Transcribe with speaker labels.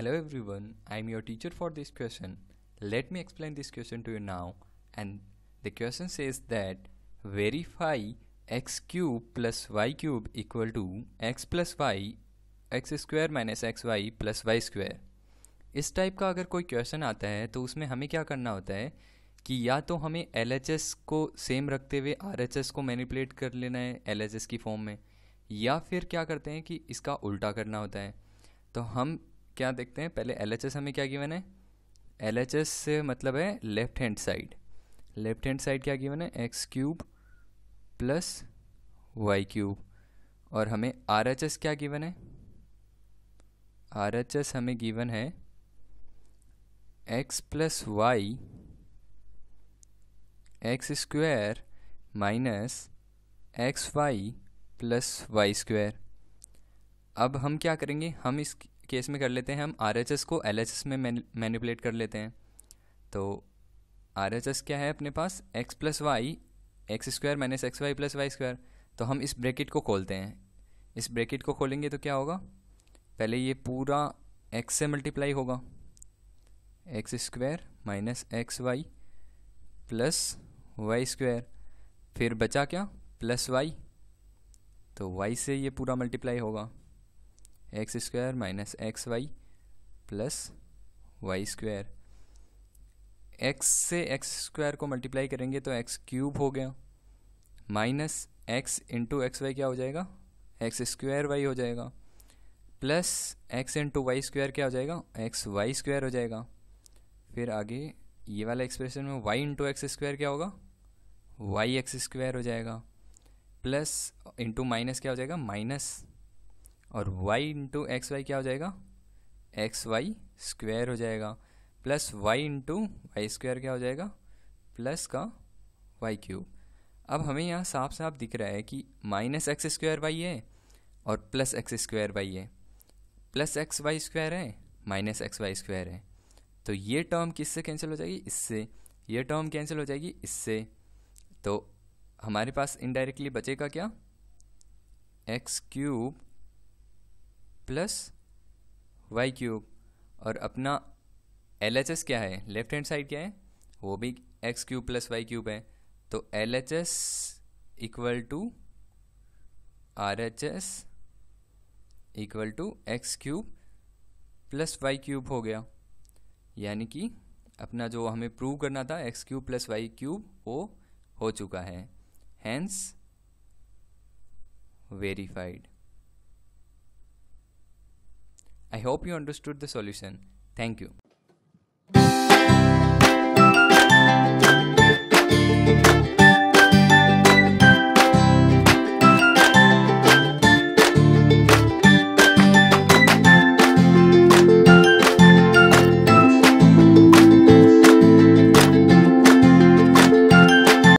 Speaker 1: Hello everyone, I am your teacher for this question. Let me explain this question to you now. And the question says that verify x cube plus y cube equal to x plus y x square minus x y plus y square. इस type का अगर कोई question आता है तो उसमें हमें क्या करना होता है कि या तो हमें एल को सेम रखते हुए आर को मैनिपुलेट कर लेना है एल की फॉर्म में या फिर क्या करते हैं कि इसका उल्टा करना होता है तो हम क्या देखते हैं पहले एल हमें क्या गिवन है एल से मतलब है left hand side left hand side क्या गिवन है x cube plus y cube और हमें आर क्या गिवन है आर हमें गिवन है x plus y x square minus x y plus y square अब हम क्या करेंगे हम इस केस में कर लेते हैं हम आर को एल में मैनिपुलेट कर लेते हैं तो आर क्या है अपने पास x plus y x square minus x y plus y square तो हम इस ब्रैकेट को खोलते हैं इस ब्रैकेट को खोलेंगे तो क्या होगा पहले ये पूरा एक्स से मल्टीप्लाई होगा x square minus x y plus y square फिर बचा क्या प्लस वाई तो वाई से ये पूरा मल्टीप्लाई होगा x square minus x y plus y square x से एक्स स्क्वायर को मल्टीप्लाई करेंगे तो एक्स क्यूब हो गया minus x into x y क्या हो जाएगा एक्स स्क्वायर वाई हो जाएगा plus x into y square क्या हो जाएगा एक्स वाई स्क्वायर हो जाएगा फिर आगे ये वाला एक्सप्रेशन में वाई इंटू एक्स स्क्वायर क्या होगा वाई एक्स स्क्वायर हो जाएगा प्लस इंटू माइनस क्या हो जाएगा माइनस और वाई इंटू एक्स वाई क्या हो जाएगा एक्स वाई स्क्वायर हो जाएगा plus y into y square क्या हो जाएगा प्लस का वाई क्यूब अब हमें यहाँ साफ साफ दिख रहा है कि माइनस एक्स स्क्वायर वाई है और प्लस एक्स स्क्वायर वाई है प्लस एक्स वाई स्क्वायर है माइनस एक्स वाई स्क्वायर है तो ये टर्म किससे कैंसिल हो जाएगी इससे ये टर्म कैंसिल हो जाएगी इससे तो हमारे पास इनडायरेक्टली बचेगा क्या x cube plus y cube और अपना एल एच एस क्या है लेफ्ट हैंड साइड क्या है वो भी x cube plus y cube है तो L H S equal to R H S equal to x cube plus y cube हो गया यानी कि अपना जो हमें प्रूव करना था x cube plus y cube वो हो चुका है hence verified I hope you understood the solution. Thank you.